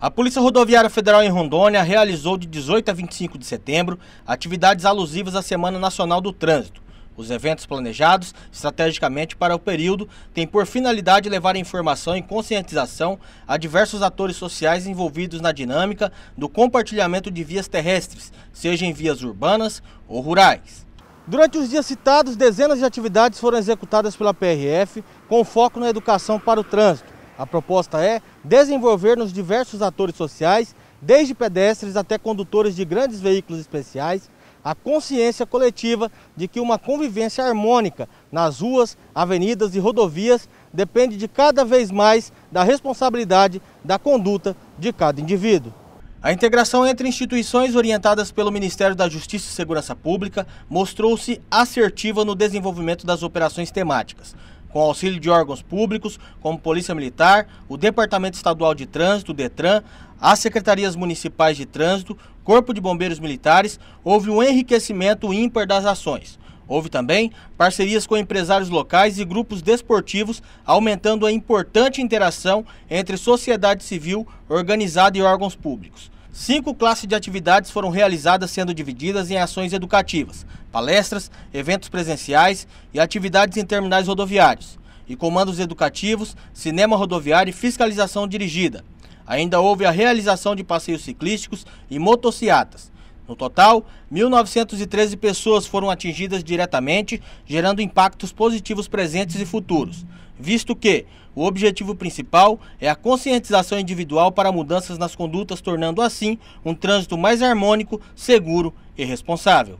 A Polícia Rodoviária Federal em Rondônia realizou de 18 a 25 de setembro atividades alusivas à Semana Nacional do Trânsito. Os eventos planejados estrategicamente para o período têm por finalidade levar informação e conscientização a diversos atores sociais envolvidos na dinâmica do compartilhamento de vias terrestres, seja em vias urbanas ou rurais. Durante os dias citados, dezenas de atividades foram executadas pela PRF com foco na educação para o trânsito a proposta é desenvolver nos diversos atores sociais, desde pedestres até condutores de grandes veículos especiais, a consciência coletiva de que uma convivência harmônica nas ruas, avenidas e rodovias depende de cada vez mais da responsabilidade da conduta de cada indivíduo. A integração entre instituições orientadas pelo Ministério da Justiça e Segurança Pública mostrou-se assertiva no desenvolvimento das operações temáticas, com auxílio de órgãos públicos, como Polícia Militar, o Departamento Estadual de Trânsito, DETRAN, as secretarias municipais de trânsito, Corpo de Bombeiros Militares, houve um enriquecimento ímpar das ações. Houve também parcerias com empresários locais e grupos desportivos, aumentando a importante interação entre sociedade civil, organizada e órgãos públicos. Cinco classes de atividades foram realizadas, sendo divididas em ações educativas, palestras, eventos presenciais e atividades em terminais rodoviários, e comandos educativos, cinema rodoviário e fiscalização dirigida. Ainda houve a realização de passeios ciclísticos e motocicletas. No total, 1.913 pessoas foram atingidas diretamente, gerando impactos positivos presentes e futuros, visto que o objetivo principal é a conscientização individual para mudanças nas condutas, tornando assim um trânsito mais harmônico, seguro e responsável.